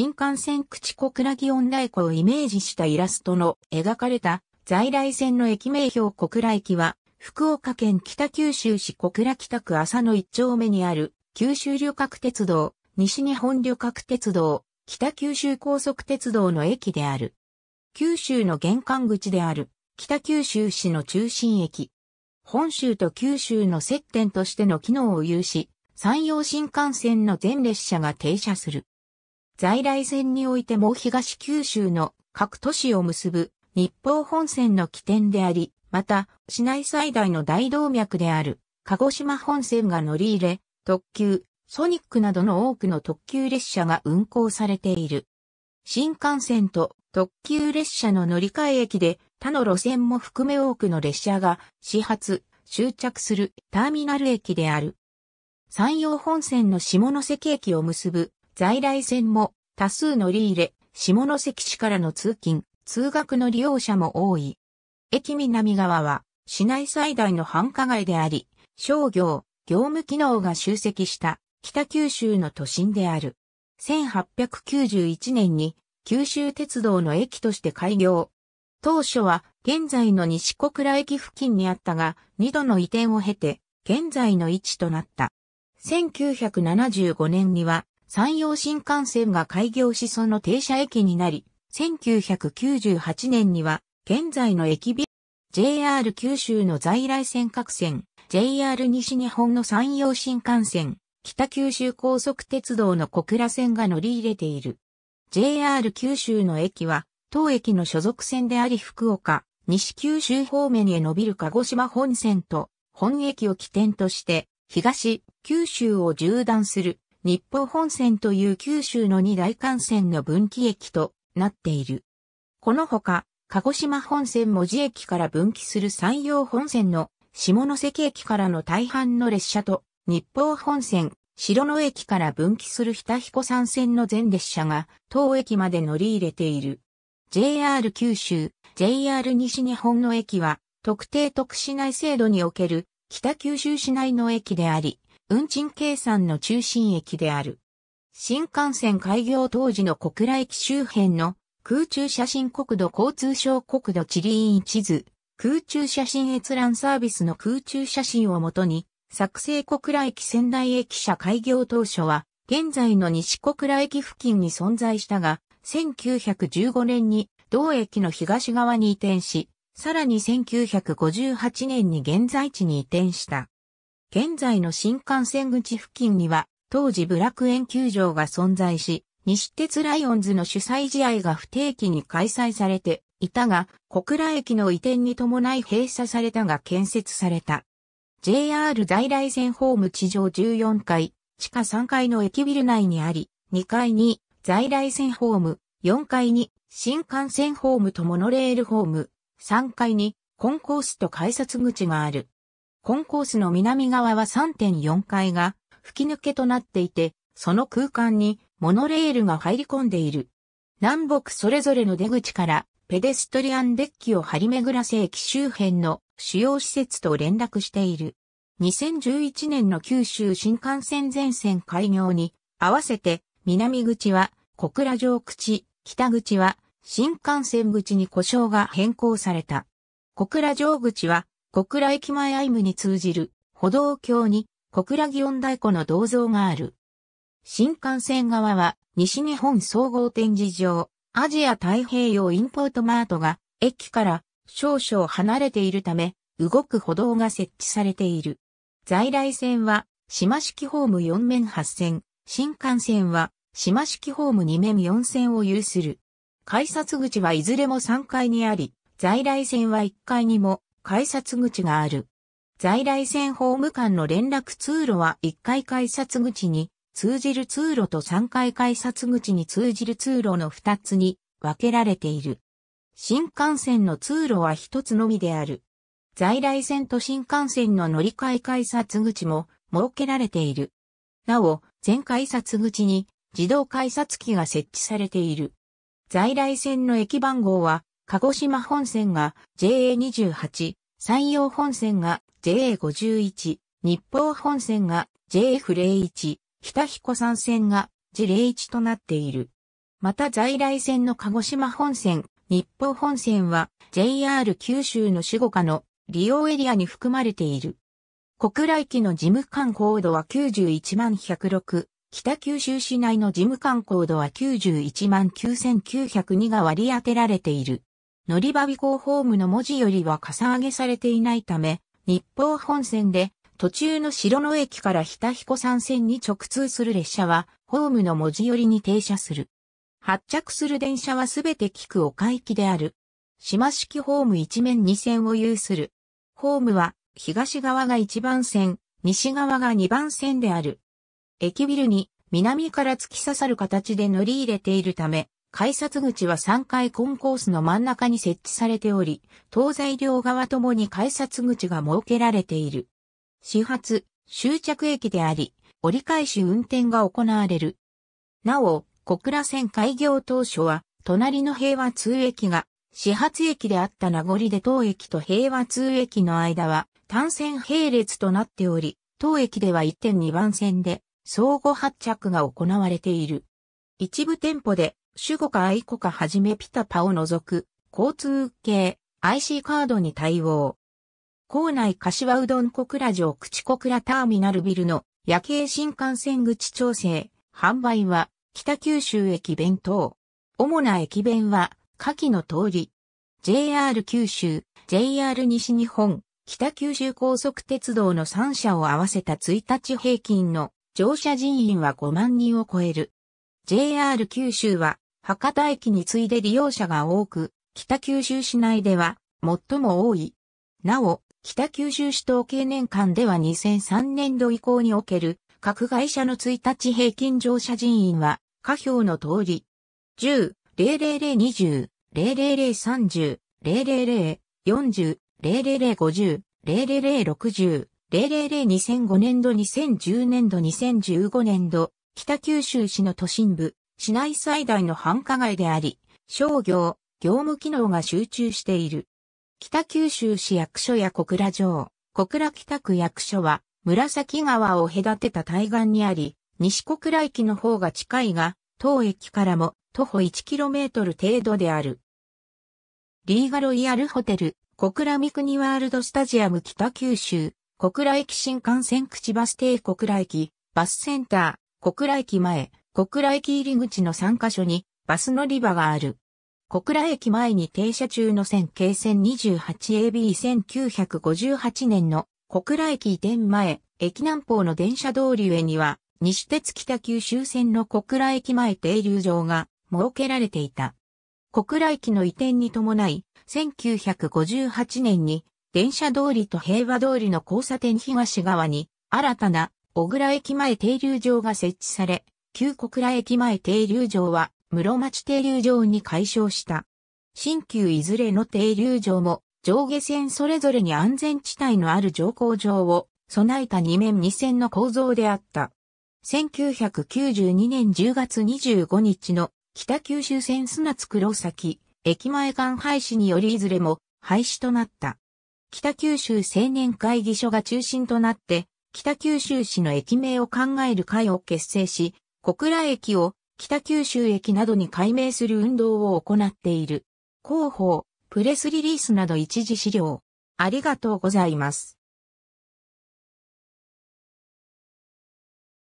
新幹線口小倉祇園大湖をイメージしたイラストの描かれた在来線の駅名標小倉駅は、福岡県北九州市小倉北区浅野一丁目にある九州旅客鉄道、西日本旅客鉄道、北九州高速鉄道の駅である。九州の玄関口である北九州市の中心駅。本州と九州の接点としての機能を有し、山陽新幹線の全列車が停車する。在来線においても東九州の各都市を結ぶ日報本線の起点であり、また、市内最大の大動脈である、鹿児島本線が乗り入れ、特急、ソニックなどの多くの特急列車が運行されている。新幹線と特急列車の乗り換え駅で、他の路線も含め多くの列車が始発、終着するターミナル駅である。山陽本線の下関駅を結ぶ在来線も多数乗り入れ、下関市からの通勤、通学の利用者も多い。駅南側は市内最大の繁華街であり、商業、業務機能が集積した北九州の都心である。1891年に九州鉄道の駅として開業。当初は現在の西小倉駅付近にあったが、二度の移転を経て、現在の位置となった。1975年には山陽新幹線が開業しその停車駅になり、1998年には現在の駅ビル、JR 九州の在来線各線、JR 西日本の山陽新幹線、北九州高速鉄道の小倉線が乗り入れている。JR 九州の駅は、当駅の所属線であり福岡、西九州方面へ伸びる鹿児島本線と、本駅を起点として、東、九州を縦断する日報本線という九州の二大幹線の分岐駅となっている。このほか、鹿児島本線文字駅から分岐する山陽本線の下関駅からの大半の列車と、日報本線、白野駅から分岐する日彦山線の全列車が、当駅まで乗り入れている。JR 九州、JR 西日本の駅は、特定特市内制度における北九州市内の駅であり、運賃計算の中心駅である。新幹線開業当時の小倉駅周辺の空中写真国土交通省国土地理院地図、空中写真閲覧サービスの空中写真をもとに、作成小倉駅仙台駅舎開業当初は、現在の西小倉駅付近に存在したが、1915年に同駅の東側に移転し、さらに1958年に現在地に移転した。現在の新幹線口付近には、当時ブラク園球場が存在し、西鉄ライオンズの主催試合が不定期に開催されていたが、小倉駅の移転に伴い閉鎖されたが建設された。JR 在来線ホーム地上14階、地下3階の駅ビル内にあり、2階に在来線ホーム、4階に新幹線ホームとモノレールホーム、3階にコンコースと改札口がある。コンコースの南側は3.4階が吹き抜けとなっていて、その空間にモノレールが入り込んでいる。南北それぞれの出口からペデストリアンデッキを張り巡らせ駅周辺の主要施設と連絡している。2011年の九州新幹線全線開業に合わせて南口は小倉城口、北口は新幹線口に故障が変更された。小倉城口は小倉駅前アイムに通じる歩道橋に小倉祇園太鼓の銅像がある。新幹線側は西日本総合展示場アジア太平洋インポートマートが駅から少々離れているため動く歩道が設置されている。在来線は島式ホーム4面8線、新幹線は島式ホーム2面4線を有する。改札口はいずれも3階にあり、在来線は1階にも改札口がある。在来線ホーム間の連絡通路は1階改札口に通じる通路と3階改札口に通じる通路の2つに分けられている。新幹線の通路は1つのみである。在来線と新幹線の乗り換え改札口も設けられている。なお、全改札口に自動改札機が設置されている。在来線の駅番号は、鹿児島本線が JA28 山陽本線が JA51、日報本線が JF01、北彦山線が j 0 1となっている。また在来線の鹿児島本線、日報本線は JR 九州の守護下の利用エリアに含まれている。国来機の事務官高度は91万106、北九州市内の事務官高度は91万9902が割り当てられている。乗り場尾行ホームの文字よりはかさ上げされていないため、日報本線で途中の城野駅から日田彦山線に直通する列車は、ホームの文字寄りに停車する。発着する電車はすべて菊岡行きである。島式ホーム一面二線を有する。ホームは東側が一番線、西側が二番線である。駅ビルに南から突き刺さる形で乗り入れているため、改札口は3階コンコースの真ん中に設置されており、東西両側ともに改札口が設けられている。始発、終着駅であり、折り返し運転が行われる。なお、小倉線開業当初は、隣の平和通駅が、始発駅であった名残で当駅と平和通駅の間は、単線並列となっており、当駅では1.2番線で、相互発着が行われている。一部店舗で主語か愛子かはじめピタパを除く、交通系 IC カードに対応。校内柏うどん小倉城口小倉ターミナルビルの夜景新幹線口調整、販売は北九州駅弁当。主な駅弁は下記の通り。JR 九州、JR 西日本、北九州高速鉄道の3社を合わせた1日平均の乗車人員は5万人を超える。JR 九州は博多駅に次いで利用者が多く、北九州市内では最も多い。なお、北九州市統計年間では2003年度以降における各会社の1日平均乗車人員は、下表の通り、10、00020、00030、00040、00050、00060、0002005年度2010年度2015年度、北九州市の都心部、市内最大の繁華街であり、商業、業務機能が集中している。北九州市役所や小倉城、小倉北区役所は、紫川を隔てた対岸にあり、西小倉駅の方が近いが、当駅からも徒歩 1km 程度である。リーガロイヤルホテル、小倉三国ワールドスタジアム北九州、小倉駅新幹線口バス停小倉駅、バスセンター、小倉駅前、小倉駅入り口の3カ所にバス乗り場がある。小倉駅前に停車中の線形線 28AB1958 年の小倉駅移転前、駅南方の電車通り上には、西鉄北九州線の小倉駅前停留場が設けられていた。小倉駅の移転に伴い、1958年に電車通りと平和通りの交差点東側に新たな小倉駅前停留場が設置され、旧小倉駅前停留場は室町停留場に解消した。新旧いずれの停留場も上下線それぞれに安全地帯のある乗降場を備えた2面2線の構造であった。1992年10月25日の北九州線砂津黒崎駅前間廃止によりいずれも廃止となった。北九州青年会議所が中心となって北九州市の駅名を考える会を結成し、小倉駅を北九州駅などに改名する運動を行っている。広報、プレスリリースなど一時資料。ありがとうございます。